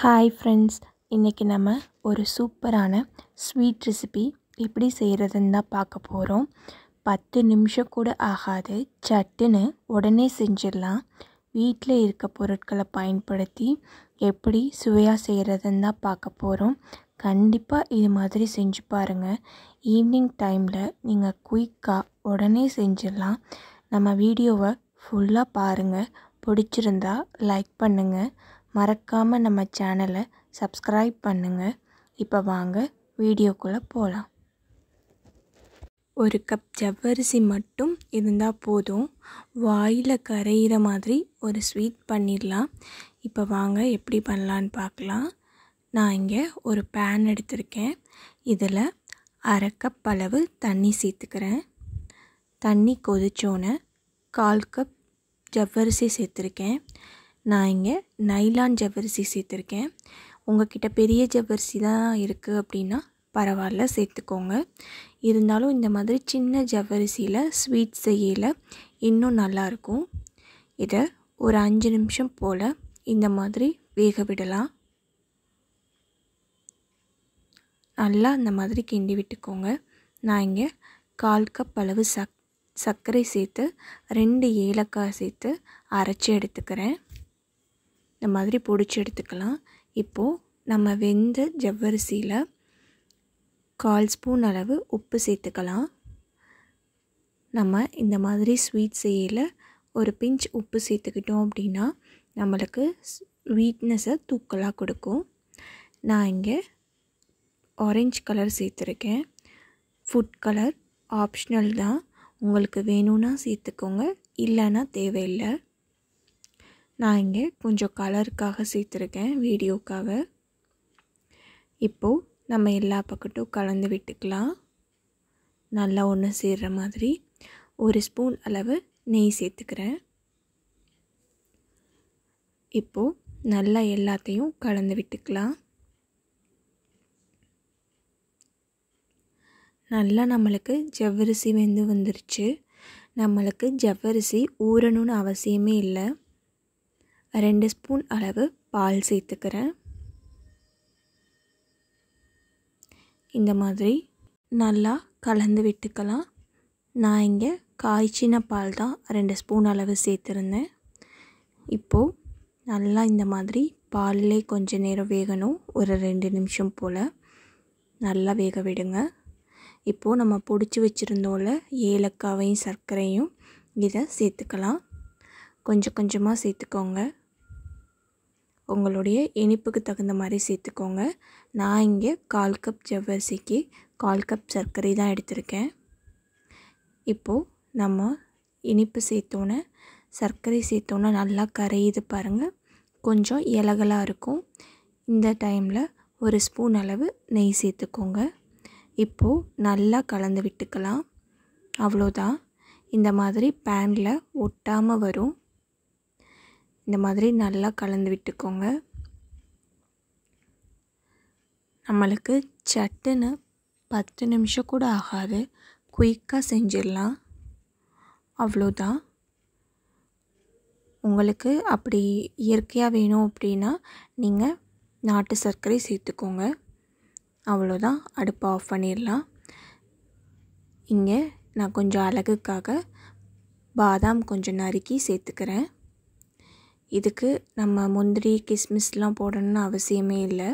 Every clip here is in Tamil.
ஹாய் ஃப்ரெண்ட்ஸ் இன்றைக்கி நம்ம ஒரு சூப்பரான ஸ்வீட் ரெசிபி எப்படி செய்கிறதுன்னு தான் பார்க்க போகிறோம் பத்து நிமிஷம் கூட ஆகாது சட்டுன்னு உடனே செஞ்சிடலாம் வீட்டில் இருக்க பொருட்களை பயன்படுத்தி எப்படி சுவையாக செய்கிறதுன்னு தான் பார்க்க போகிறோம் கண்டிப்பாக இது மாதிரி செஞ்சு பாருங்கள் ஈவினிங் டைமில் நீங்கள் குயிக்காக உடனே செஞ்சிடலாம் நம்ம வீடியோவை ஃபுல்லாக பாருங்கள் பிடிச்சிருந்தா லைக் பண்ணுங்கள் மறக்காமல் நம்ம சேனலை சப்ஸ்கிரைப் பண்ணுங்கள் இப்போ வாங்க வீடியோக்குள்ளே போகலாம் ஒரு கப் ஜவ்வரிசி மட்டும் இருந்தால் போதும் வாயில் கரையிற மாதிரி ஒரு ஸ்வீட் பண்ணிடலாம் இப்போ வாங்க எப்படி பண்ணலான்னு பார்க்கலாம் நான் இங்கே ஒரு பேன் எடுத்திருக்கேன் இதில் அரை கப் அளவு தண்ணி சேர்த்துக்கிறேன் தண்ணி கொதிச்சோன்னே கால் கப் ஜவ்வரிசி சேர்த்துருக்கேன் நான் இங்கே நைலான் ஜவ்வரிசி சேர்த்துருக்கேன் உங்ககிட்ட பெரிய ஜவ்வரிசி தான் இருக்குது அப்படின்னா பரவாயில்ல சேர்த்துக்கோங்க இருந்தாலும் இந்த மாதிரி சின்ன ஜவ்வரிசியில் ஸ்வீட் செய்யல இன்னும் நல்லாயிருக்கும் இதை ஒரு அஞ்சு நிமிஷம் போல் இந்த மாதிரி வேக விடலாம் நல்லா இந்த மாதிரி கிண்டி விட்டுக்கோங்க நான் இங்கே கால் கப் அளவு சக் சர்க்கரை சேர்த்து ரெண்டு ஏலக்காய் சேர்த்து அரைச்சி எடுத்துக்கிறேன் இந்த மாதிரி பொடிச்சு எடுத்துக்கலாம் இப்போது நம்ம வெந்த ஜவ்வரிசியில் கால் ஸ்பூன் அளவு உப்பு சேர்த்துக்கலாம் நம்ம இந்த மாதிரி ஸ்வீட் செய்யல ஒரு பிஞ்ச் உப்பு சேர்த்துக்கிட்டோம் அப்படின்னா நம்மளுக்கு ஸ்வீட்னஸை தூக்கலாக கொடுக்கும் நான் இங்கே ஆரஞ்சு கலர் சேர்த்துருக்கேன் ஃபுட் கலர் ஆப்ஷனல் தான் உங்களுக்கு வேணும்னா சேர்த்துக்கோங்க இல்லைன்னா தேவையில்லை நான் இங்கே கொஞ்சம் கலருக்காக சேர்த்துருக்கேன் வீடியோக்காக இப்போது நம்ம எல்லா பக்கட்டும் கலந்து விட்டுக்கலாம் நல்லா ஒன்று சேர்கிற மாதிரி ஒரு ஸ்பூன் அளவு நெய் சேர்த்துக்கிறேன் இப்போது நல்லா எல்லாத்தையும் கலந்து விட்டுக்கலாம் நல்லா நம்மளுக்கு ஜவ்வரிசி வெந்து வந்துருச்சு நம்மளுக்கு ஜவ்வரிசி ஊறணும்னு அவசியமே இல்லை ரெண்டு ஸ்பூன் அளவு பால் சேர்த்துக்கிறேன் இந்த மாதிரி நல்லா கலந்து விட்டுக்கலாம் நான் இங்கே காய்ச்சின பால் தான் ரெண்டு ஸ்பூன் அளவு சேர்த்துருந்தேன் இப்போது நல்லா இந்த மாதிரி பாலிலே கொஞ்ச நேரம் வேகணும் ஒரு ரெண்டு நிமிஷம் போல் நல்லா வேக விடுங்க இப்போது நம்ம பிடிச்சி வச்சுருந்தோம்ல ஏலக்காவையும் சர்க்கரையும் இதை சேர்த்துக்கலாம் கொஞ்சம் கொஞ்சமாக சேர்த்துக்கோங்க உங்களுடைய இனிப்புக்கு தகுந்த மாதிரி சேர்த்துக்கோங்க நான் இங்கே கால் கப் ஜவ்வரிசிக்கு கால் கப் சர்க்கரை தான் எடுத்திருக்கேன் இப்போது நம்ம இனிப்பு சேர்த்தோன்னே சர்க்கரை சேர்த்தோன்னே நல்லா கரையுது பாருங்கள் கொஞ்சம் இலகலாக இருக்கும் இந்த டைமில் ஒரு ஸ்பூன் அளவு நெய் சேர்த்துக்கோங்க இப்போது நல்லா கலந்து விட்டுக்கலாம் அவ்வளோதான் இந்த மாதிரி பேனில் ஒட்டாமல் வரும் இந்த மாதிரி நல்லா கலந்து விட்டுக்கோங்க நம்மளுக்கு சட்டுன்னு பத்து நிமிஷம் கூட ஆகாது குயிக்காக செஞ்சிடலாம் அவ்வளோதான் உங்களுக்கு அப்படி இயற்கையாக வேணும் அப்படின்னா நீங்கள் நாட்டு சர்க்கரை சேர்த்துக்கோங்க அவ்வளோதான் அடுப்பை ஆஃப் பண்ணிடலாம் இங்கே நான் கொஞ்சம் அழகுக்காக பாதாம் கொஞ்சம் நறுக்கி சேர்த்துக்கிறேன் இதுக்கு நம்ம முந்திரி கிஸ்மிஸ்லாம் போடணும்னு அவசியமே இல்லை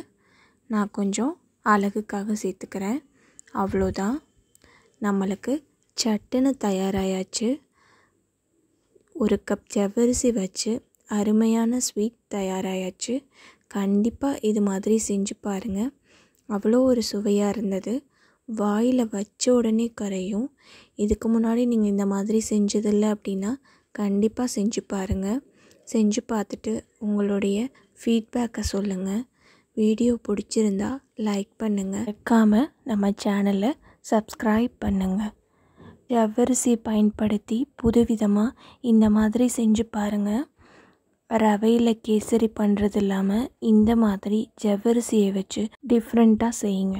நான் கொஞ்சம் அழகுக்காக சேர்த்துக்கிறேன் அவ்வளோதான் நம்மளுக்கு சட்டுன்னு தயாராயாச்சு ஒரு கப் ஜவரிசி வச்சு அருமையான ஸ்வீட் தயாராயாச்சு கண்டிப்பாக இது மாதிரி செஞ்சு பாருங்கள் அவ்வளோ ஒரு சுவையாக இருந்தது வாயில் வச்ச உடனே கரையும் இதுக்கு முன்னாடி நீங்கள் இந்த மாதிரி செஞ்சதில்லை அப்படின்னா கண்டிப்பாக செஞ்சு பாருங்கள் செஞ்சு பார்த்துட்டு உங்களுடைய ஃபீட்பேக்கை சொல்லுங்கள் வீடியோ பிடிச்சிருந்தா லைக் பண்ணுங்கள் மறக்காமல் நம்ம சேனலை சப்ஸ்கிரைப் பண்ணுங்கள் ரவ்வரிசி பயன்படுத்தி புதுவிதமாக இந்த மாதிரி செஞ்சு பாருங்கள் ரவையில் கேசரி பண்ணுறது இல்லாமல் இந்த மாதிரி ஜவ்வரிசியை வச்சு டிஃப்ரெண்ட்டாக செய்யுங்க